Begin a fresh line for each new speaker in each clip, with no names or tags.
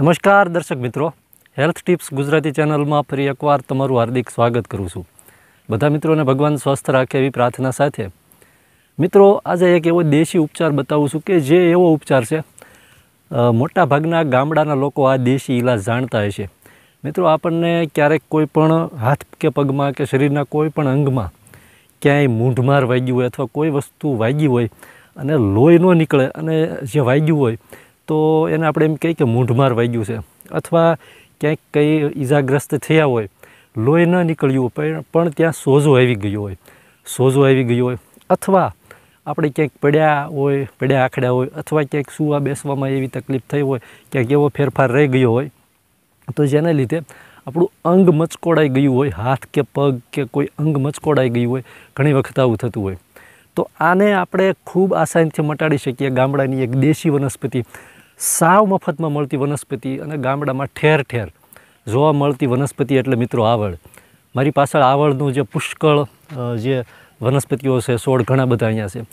નમસ્કાર દર્શક મિત્રો હેલ્થ ટિપ્સ ગુજરાતી ચેનલમાં ફરી એકવાર તમારું હાર્દિક સ્વાગત કરું છું બધા મિત્રોને ભગવાન સ્વસ્થ રાખે એવી પ્રાર્થના સાથે મિત્રો આજે એક એવો દેશી ઉપચાર બતાવું છું કે જે એવો ઉપચાર છે મોટા ભાગના ગામડાના લોકો આ દેશી ઇલાજ જાણતા છે મિત્રો આપણને ક્યારેક કોઈ પણ હાથ કે પગમાં કે શરીરના કોઈ પણ અંગમાં ક્યાંય મૂંઢમાર વાગ્યું હોય અથવા કોઈ વસ્તુ વાગી હોય અને લોહી ન નીકળે અને જે વાગ્યું હોય તો એને આપણે એમ કહીએ કે મૂંઢમાર વાગ્યું છે અથવા ક્યાંક કંઈ ઈજાગ્રસ્ત થયા હોય લોહી ન નીકળ્યું પણ પણ ત્યાં સોજો આવી ગયો હોય સોજો આવી ગયો હોય અથવા આપણે ક્યાંક પડ્યા હોય પડ્યા આખડ્યા હોય અથવા ક્યાંક સુવા બેસવામાં એવી તકલીફ થઈ હોય ક્યાંક એવો ફેરફાર રહી ગયો હોય તો જેને લીધે આપણું અંગ મચકોડાઈ ગયું હોય હાથ કે પગ કે કોઈ અંગ મચકોડાઈ ગયું હોય ઘણી વખત આવું થતું હોય તો આને આપણે ખૂબ આસાનીથી મટાડી શકીએ ગામડાની એક દેશી વનસ્પતિ સાવ મફતમાં મળતી વનસ્પતિ અને ગામડામાં ઠેર ઠેર જોવા મળતી વનસ્પતિ એટલે મિત્રો આવળ મારી પાછળ આવળનું જે પુષ્કળ જે વનસ્પતિઓ છે સોળ ઘણા બધા અહીંયા છે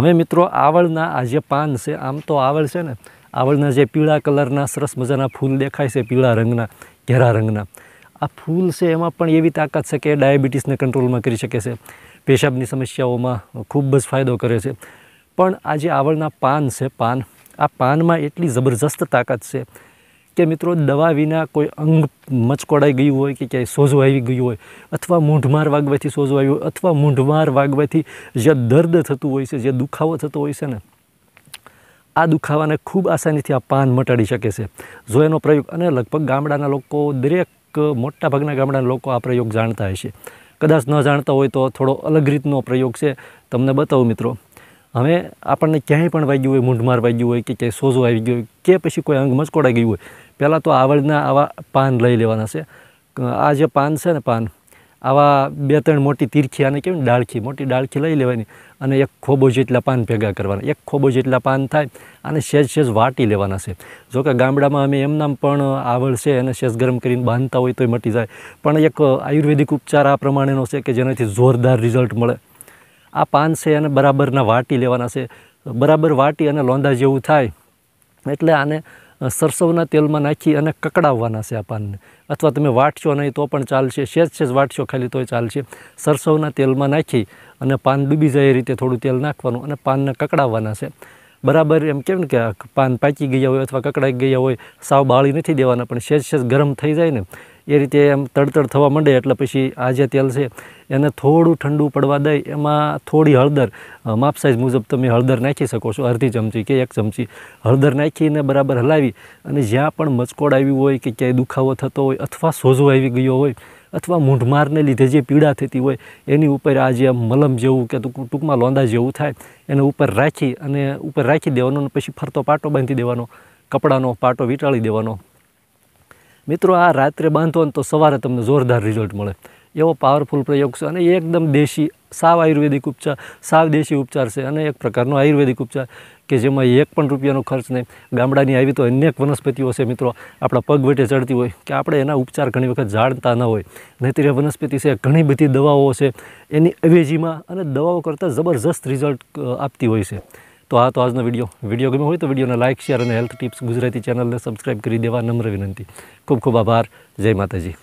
હવે મિત્રો આવળના આ જે પાન છે આમ તો આવળ છે ને આવળના જે પીળા કલરના સરસ મજાના ફૂલ દેખાય છે પીળા રંગના ઘેરા રંગના આ ફૂલ છે એમાં પણ એવી તાકાત છે કે ડાયાબિટીસને કંટ્રોલમાં કરી શકે છે પેશાબની સમસ્યાઓમાં ખૂબ જ ફાયદો કરે છે પણ આ જે આવળના પાન છે પાન આ પાનમાં એટલી જબરજસ્ત તાકાત છે કે મિત્રો દવા વિના કોઈ અંગ મચકોડાઈ ગયું હોય કે ક્યાંય સોજો આવી ગયું હોય અથવા મૂંઢમાર વાગવાથી સોજો આવ્યો અથવા મૂંઢમાર વાગવાથી જે દર્દ થતું હોય છે જે દુખાવો થતો હોય છે ને આ દુખાવાને ખૂબ આસાનીથી આ પાન મટાડી શકે છે જો એનો પ્રયોગ અને લગભગ ગામડાના લોકો દરેક મોટાભાગના ગામડાના લોકો આ પ્રયોગ જાણતા હશે કદાચ ન જાણતા હોય તો થોડો અલગ રીતનો પ્રયોગ છે તમને બતાવું મિત્રો હવે આપણને ક્યાંય પણ વાગ્યું હોય મૂંઢમાર વાગ્યું હોય કે ક્યાંય સોજો આવી ગયો હોય કે પછી કોઈ અંગ મચકોડા ગયું હોય પહેલાં તો આવડના આવા પાન લઈ લેવાના છે આ જે પાન છે ને પાન આવા બે ત્રણ મોટી તીરખી આને કેવી ડાળખી મોટી ડાળખી લઈ લેવાની અને એક ખોબો જેટલા પાન ભેગા કરવાના એક ખોબો જેટલા પાન થાય અને સહેજ સહેજ વાટી લેવાના છે જોકે ગામડામાં અમે એમનામ પણ આવડ છે એને સહેજ ગરમ કરીને બાંધતા હોય તોય મટી જાય પણ એક આયુર્વેદિક ઉપચાર આ પ્રમાણેનો છે કે જેનાથી જોરદાર રિઝલ્ટ મળે આ પાન છે એને બરાબરના વાટી લેવાના છે બરાબર વાટી અને લોંધા જેવું થાય એટલે આને સરસવના તેલમાં નાખી અને કકડાવવાના છે આ પાનને અથવા તમે વાટશો નહીં તો પણ ચાલશે શેજ શેજ વાટશો ખાલી તોય ચાલશે સરસવના તેલમાં નાખી અને પાન ડૂબી જાય એ રીતે થોડું તેલ નાખવાનું અને પાનને કકડાવવાના છે બરાબર એમ કેમ કે પાન પાકી ગયા હોય અથવા કકડાઈ ગયા હોય સાવ બાળી નથી દેવાના પણ શેજ શેજ ગરમ થઈ જાય ને એ રીતે એમ તડતડ થવા માંડે એટલે પછી આ જે તેલ છે એને થોડું ઠંડુ પડવા દે એમાં થોડી હળદર માપ સાઇઝ મુજબ તમે હળદર નાખી શકો છો અડધી ચમચી કે એક ચમચી હળદર નાખીને બરાબર હલાવી અને જ્યાં પણ મચકોડ આવ્યું હોય કે ક્યાંય દુખાવો થતો હોય અથવા સોજો આવી ગયો હોય અથવા મૂંઢમારને લીધે જે પીડા થતી હોય એની ઉપર આ જે મલમ જેવું કે ટૂંકમાં લોંદા જેવું થાય એને ઉપર રાખી અને ઉપર રાખી દેવાનો અને પછી ફરતો પાટો બાંધી દેવાનો કપડાનો પાટો વીંટાળી દેવાનો મિત્રો આ રાત્રે બાંધો ને તો સવારે તમને જોરદાર રિઝલ્ટ મળે એવો પાવરફુલ પ્રયોગ છે અને એકદમ દેશી સાવ આયુર્વેદિક ઉપચાર સાવ દેશી ઉપચાર છે અને એક પ્રકારનો આયુર્વેદિક ઉપચાર કે જેમાં એક પણ રૂપિયાનો ખર્ચ નહીં ગામડાની આવી તો અનેક વનસ્પતિઓ છે મિત્રો આપણા પગ વટે ચડતી હોય કે આપણે એના ઉપચાર ઘણી વખત જાણતા ન હોય નહીંતર વનસ્પતિ છે ઘણી બધી દવાઓ છે એની અવેજીમાં અને દવાઓ કરતાં જબરજસ્ત રિઝલ્ટ આપતી હોય છે તો આ તો આજનો વિડીયો વિડીયો ગમે હોય તો વિડીયોને લાઇક શેર અને હેલ્થ ટિપ્સ ગુજરાતી ચેનલને સબસ્ક્રાઈબ કરી દેવા નમ્ર વિનંતી ખૂબ ખૂબ આભાર જય માતાજી